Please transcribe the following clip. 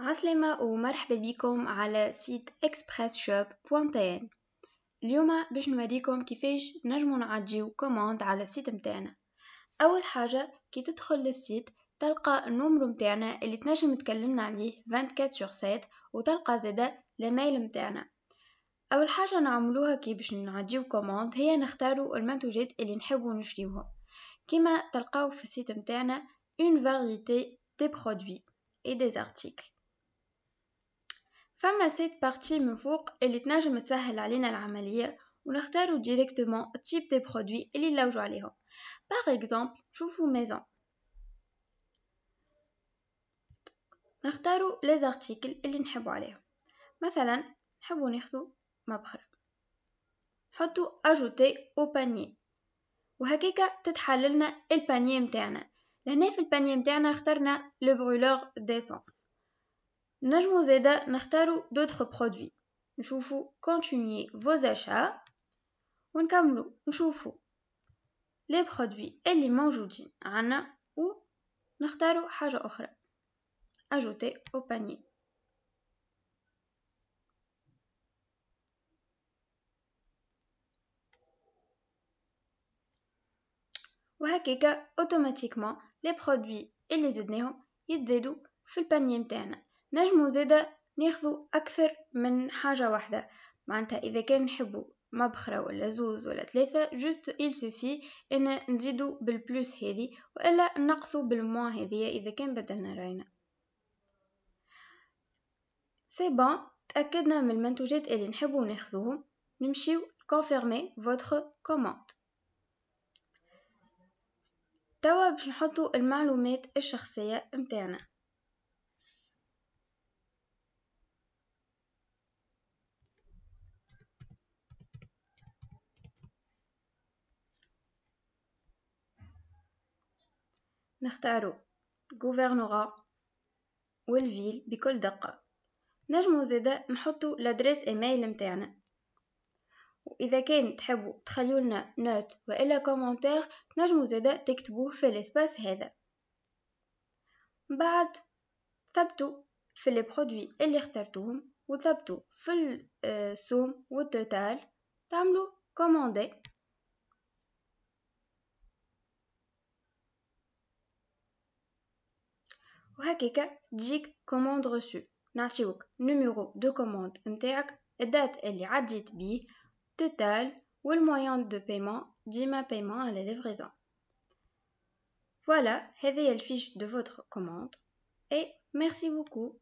عسلامة ومرحبا بكم على سيت بوانتين اليوم باش نوريكم كيفاش نجمو نعديو كوموند على السيت متاعنا اول حاجة كي تدخل للسيت تلقى النومرو متاعنا اللي تنجم تكلمنا عليه 24 sur 7 وتلقى زادا الميل متاعنا اول حاجة نعملوها كي باش نعديو كوموند هي نختارو المنتوجات اللي نحبو نشريوهم كما تلقاو في السيت متاعنا اون فاريتي دي برودوي اي دي articles فما سيت بارتي من فوق اللي تنجم تسهل علينا العملية ونختارو ديريكتومون type دي برودوي اللي نلوجو عليهم باغ اكزومبل شوفو ميزون نختارو لي زارتيكل اللي نحبو عليهم مثلا نحبو ناخذو مبخر نحطو اجوتي او باني وهكاكا تتحللنا البانيه متاعنا لهنا في البانيه متاعنا اخترنا لو برولور ديسونس Nous avons d'autres produits. Nous avons continuer vos achats. Nous avons les produits et les mangés. Ou nous avons d'autres choses. au panier. Et automatiquement, les produits et les aides sont dans le panier. نجمو زادا ناخذو أكثر من حاجة واحدة معنتها إذا كان نحبو مبخرة ولا زوز ولا ثلاثة جست إل سوفي أن نزيدو بالبلوس هاذي وإلا نقصو بالموا هاذيا إذا كان بدلنا راينا، سي بون تأكدنا من المنتوجات اللي نحبو ناخذوهم نمشيو كونفيرمي فوتخ كوموند، توا باش نحطو المعلومات الشخصية متاعنا. نختارو غوفرنورا والفيل بكل دقة نجمو زادا نحطو لادريس ايميل متاعنا وإذا كان تحبوا تخليولنا نوت وإلا كومونتير نجمو زادا تكتبوه في الاسباس هذا بعد ثبتوا في لي برودوي اللي اخترتوهم وثبتوا في السوم آه، والتوتال تعملوا كوموندي Et je vais vous donner la commande reçue. Je vais vous donner le numéro de commande et la date qui est la date total et le moyen de paiement de ma paiement à la livraison. Voilà, vous avez la fiche de votre commande et merci beaucoup.